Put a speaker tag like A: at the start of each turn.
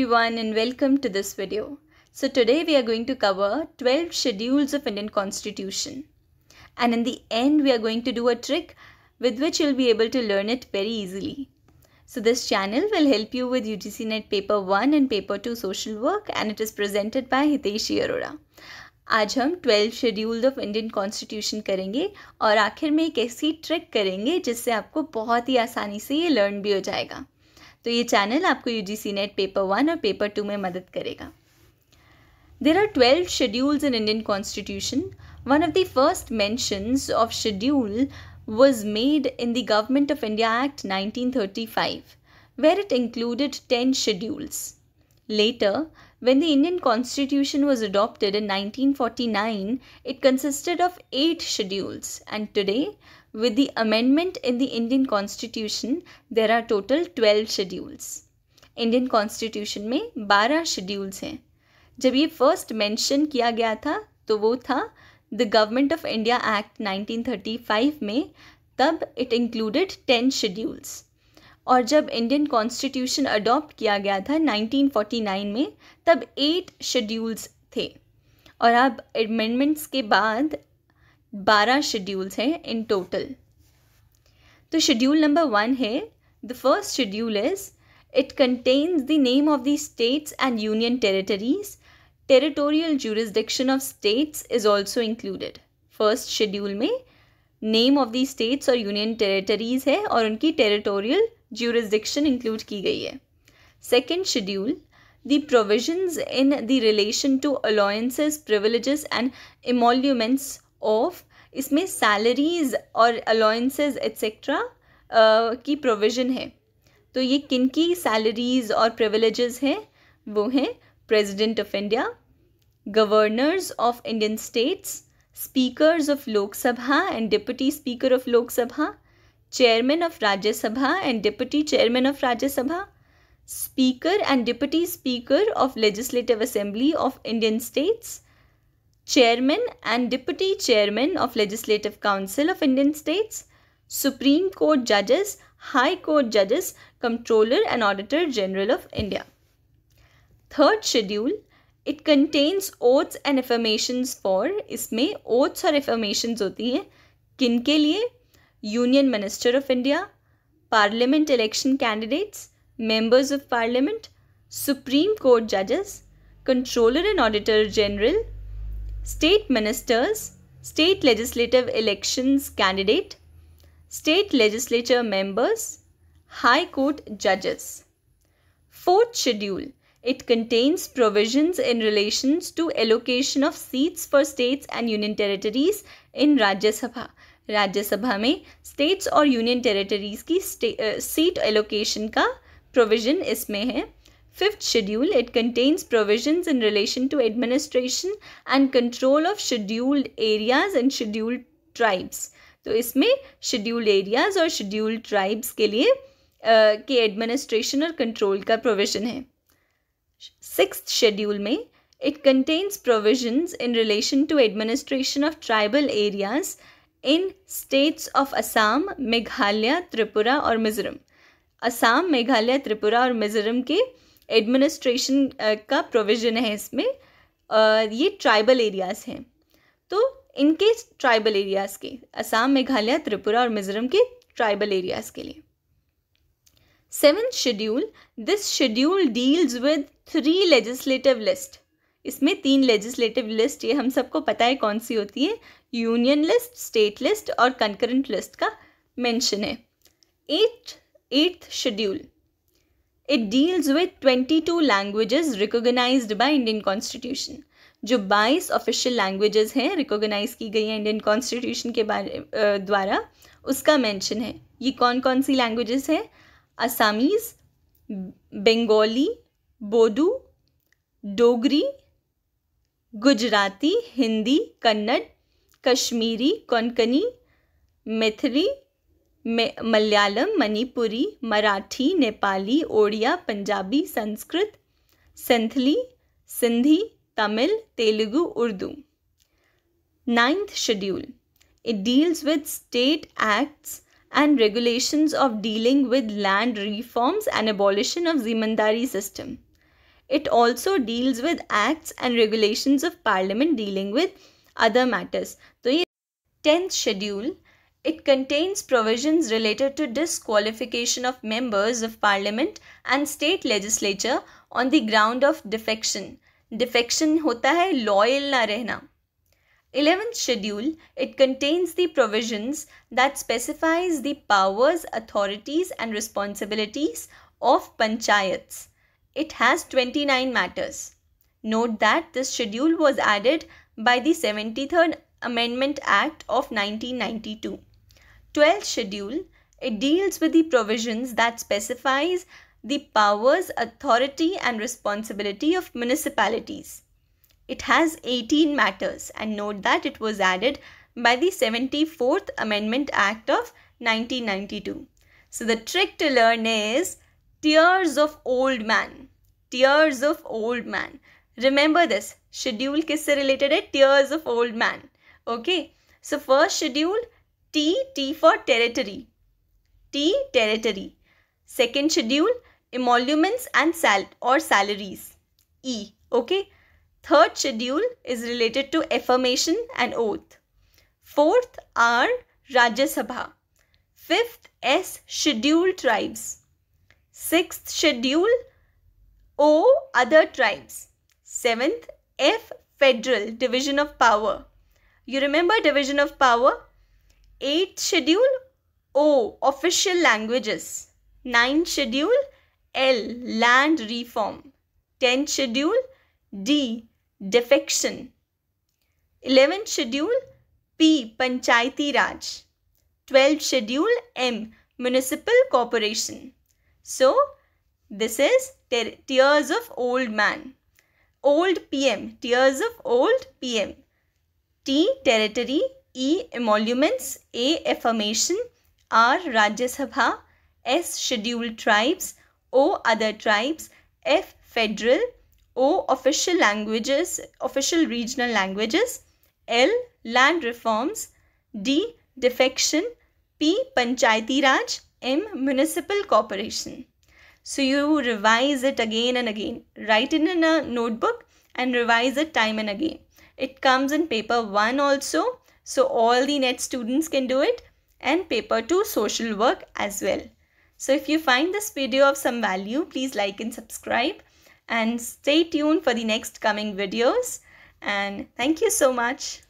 A: everyone and welcome to this video. So today we are going to cover 12 schedules of Indian constitution and in the end we are going to do a trick with which you'll be able to learn it very easily. So this channel will help you with UGC NET paper 1 and paper 2 social work and it is presented by hitesh Arora. आज हम 12 schedule of Indian constitution करेंगे और आखिर में एक ऐसी trick करेंगे जिससे आपको बहुत ही आसानी से ये लर्न भी हो जाएगा तो ये चैनल आपको U G NET paper one और पेपर टू में मदद करेगा there are twelve schedules in Indian constitution one of the first mentions of schedule was made in the Government of India Act 1935, where it included 10 schedules. Later, when the Indian Constitution was adopted in 1949, it consisted of 8 schedules, and today With the amendment in the Indian Constitution, there are total 12 schedules indian constitution mein 12 schedules hain jab ye first mention kiya gaya tha to wo tha the government of india act 1935 mein tab it included 10 schedules और जब Indian constitution adopt किया गया था 1949 में तब eight schedules थे और अब एडमेंडमेंट्स के बाद बारह शेड्यूल्स हैं इन टोटल तो शेड्यूल नंबर वन है the first schedule is it contains the name of the states and union territories territorial jurisdiction of states is also included first schedule में नेम ऑफ द स्टेट्स और union territories है और उनकी territorial jurisdiction include की गई है second schedule the provisions in the relation to allowances, privileges, and emoluments of इसमें salaries और अलाउंसेज एट्सेट्रा की प्रोविजन है तो ये किन की सैलरीज और प्रिविलेजेस हैं वो हैं president of India governors of Indian states speakers of Lok Sabha and deputy speaker of Lok Sabha chairman of Rajya Sabha and deputy chairman of Rajya Sabha speaker and deputy speaker of legislative assembly of Indian states Chairman and Deputy Chairman of Legislative Council of Indian States, Supreme Court Judges, High Court Judges, Comptroller and Auditor General of India. Third schedule, it contains oaths and affirmations for, isme oaths or affirmations होती hai, किन के लिए union minister of India parliament election candidates members of parliament supreme court जजेस controller and auditor state ministers, state legislative elections candidate, state legislature members, high court judges. Fourth schedule it contains provisions in relations to allocation of seats for states and union territories in Rajya Sabha. rajya sabha mein states aur union territories ki state, uh, seat allocation ka provision isme hai Fifth schedule, it contains provisions in relation to administration and control of scheduled areas and scheduled tribes तो इसमें scheduled areas और scheduled tribes के लिए के administration और control का provision है six schedule में it contains provisions in relation to administration of tribal areas in states of Assam Meghalaya Tripura और मिजोरम असम मेघालय त्रिपुरा और मिजोरम के uh, एडमिनिस्ट्रेशन uh, का प्रोविज़न है इसमें uh, ये ट्राइबल एरियाज़ हैं तो इनके ट्राइबल एरियाज़ के असम मेघालय त्रिपुरा और मिजोरम के ट्राइबल एरियाज़ के लिए seven schedule this schedule deals with three legislative list इसमें तीन लेजिस्लेटिव लिस्ट ये हम सबको पता है कौन सी होती है यूनियन लिस्ट स्टेट लिस्ट और कंकरेंट लिस्ट का मेंशन है eight eighth schedule deals with twenty 22 languages recognise by Indian constitution जो 22 ऑफिशियल लैंग्वेजेस हैं रिकॉग्नाइज की गई हैं इंडियन कॉन्स्टिट्यूशन के बारे द्वारा उसका मेंशन है ये कौन कौन सी लैंग्वेजेस हैं Assamese Bengali Bodo Dogri Gujarati Hindi Kannada Kashmiri Konkani Maithili Malayalam Manipuri Marathi Nepali Odia Punjabi Sanskrit Santhali Sindhi Tamil Telugu Urdu ninth schedule it deals with state acts and regulations of dealing with land reforms and abolition of zamindari system it also deals with acts and regulations of parliament dealing with other matters तो ये tenth schedule It contains provisions related to disqualification of members of parliament and state legislature on the ground of defection. Defection hota hai loyal na rehna. 11th schedule it contains the provisions that specifies the powers authorities and responsibilities of panchayats it has 29 matters note that this schedule was added by the 73rd amendment act of 1992 12th schedule, it deals with the provisions that specifies the powers, authority and responsibility of municipalities. It has 18 matters and note that it was added by the 74th Amendment Act of 1992. So the trick to learn is Tears of Old Man. Tears of Old Man. Remember this. Schedule kisse related hai? Tears of Old Man. Okay. So first schedule T, T for territory. T, territory. Second schedule, emoluments and sal or salaries. E, okay. Third schedule is related to affirmation and oath. Fourth are Rajya Sabha. Fifth S, schedule tribes. Sixth schedule, O, other tribes. Seventh F, federal, division of power. You remember division of power? 8th schedule O oh, official languages 9th schedule L land reform 10th schedule D defection 11th schedule P panchayati raj 12th schedule M municipal corporation so this is tears of old man old pm tears of old pm t territory E. Emoluments, A. Affirmation, R. Rajya Sabha, S. Scheduled Tribes, O. Other Tribes, F. Federal, O. Official Languages, Official Regional Languages, L. Land Reforms, D. Defection, P. Panchayati Raj, M. Municipal Corporation. So you revise it again and again. Write it in a notebook and revise it time and again. It comes in paper 1 also so all the net students can do it and paper 2 social work as well. So if you find this video of some value, please like and subscribe and stay tuned for the next coming videos. And thank you so much.